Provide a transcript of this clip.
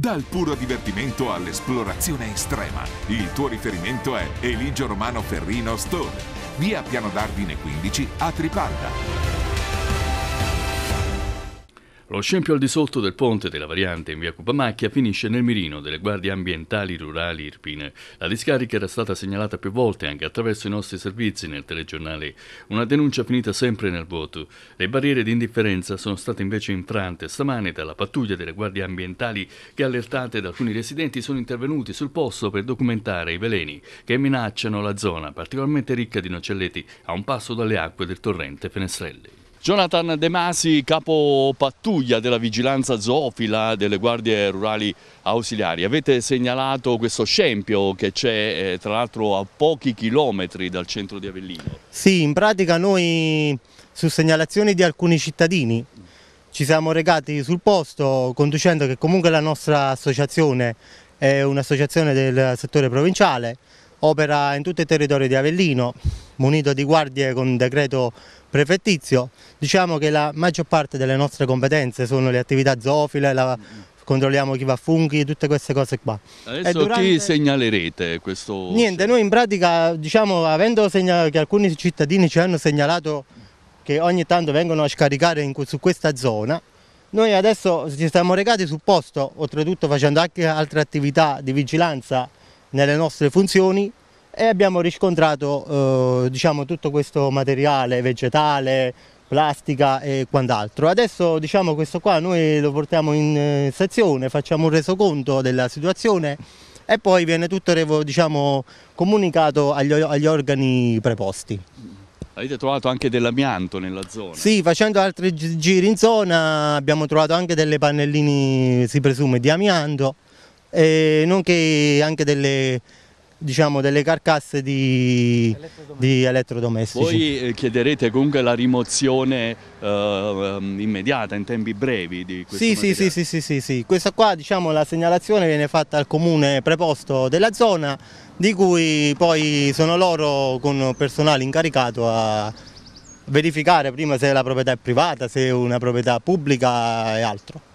Dal puro divertimento all'esplorazione estrema, il tuo riferimento è Eligio Romano Ferrino Stone, via Piano d'Ardine 15 a Tripalda. Lo scempio al di sotto del ponte della variante in via Cupamacchia finisce nel mirino delle guardie ambientali rurali irpine. La discarica era stata segnalata più volte anche attraverso i nostri servizi nel telegiornale. Una denuncia finita sempre nel vuoto. Le barriere di indifferenza sono state invece infrante stamane dalla pattuglia delle guardie ambientali che allertate da alcuni residenti sono intervenuti sul posto per documentare i veleni che minacciano la zona particolarmente ricca di nocelleti a un passo dalle acque del torrente Fenestrelli. Jonathan De Masi, capo pattuglia della vigilanza zoofila delle guardie rurali ausiliari. Avete segnalato questo scempio che c'è eh, tra l'altro a pochi chilometri dal centro di Avellino. Sì, in pratica noi su segnalazioni di alcuni cittadini ci siamo recati sul posto conducendo che comunque la nostra associazione è un'associazione del settore provinciale opera in tutto il territorio di Avellino, munito di guardie con decreto prefettizio. Diciamo che la maggior parte delle nostre competenze sono le attività zoofile, la, controlliamo chi va a funghi, tutte queste cose qua. Adesso durante... chi segnalerete questo? Niente, noi in pratica, diciamo, avendo segnalato che alcuni cittadini ci hanno segnalato che ogni tanto vengono a scaricare in, su questa zona, noi adesso ci siamo recati sul posto, oltretutto facendo anche altre attività di vigilanza nelle nostre funzioni e abbiamo riscontrato eh, diciamo, tutto questo materiale vegetale, plastica e quant'altro. Adesso diciamo, questo qua noi lo portiamo in eh, sezione, facciamo un resoconto della situazione e poi viene tutto diciamo, comunicato agli, agli organi preposti. Avete trovato anche dell'amianto nella zona? Sì, facendo altri giri in zona abbiamo trovato anche delle pannellini, si presume, di amianto e nonché anche delle, diciamo, delle carcasse di elettrodomestici. di elettrodomestici. Voi eh, chiederete comunque la rimozione uh, immediata, in tempi brevi di questo sì, sì, sì, sì, sì, sì, sì, Questa qua diciamo, la segnalazione viene fatta al comune preposto della zona di cui poi sono loro con personale incaricato a verificare prima se la proprietà è privata, se è una proprietà pubblica e altro.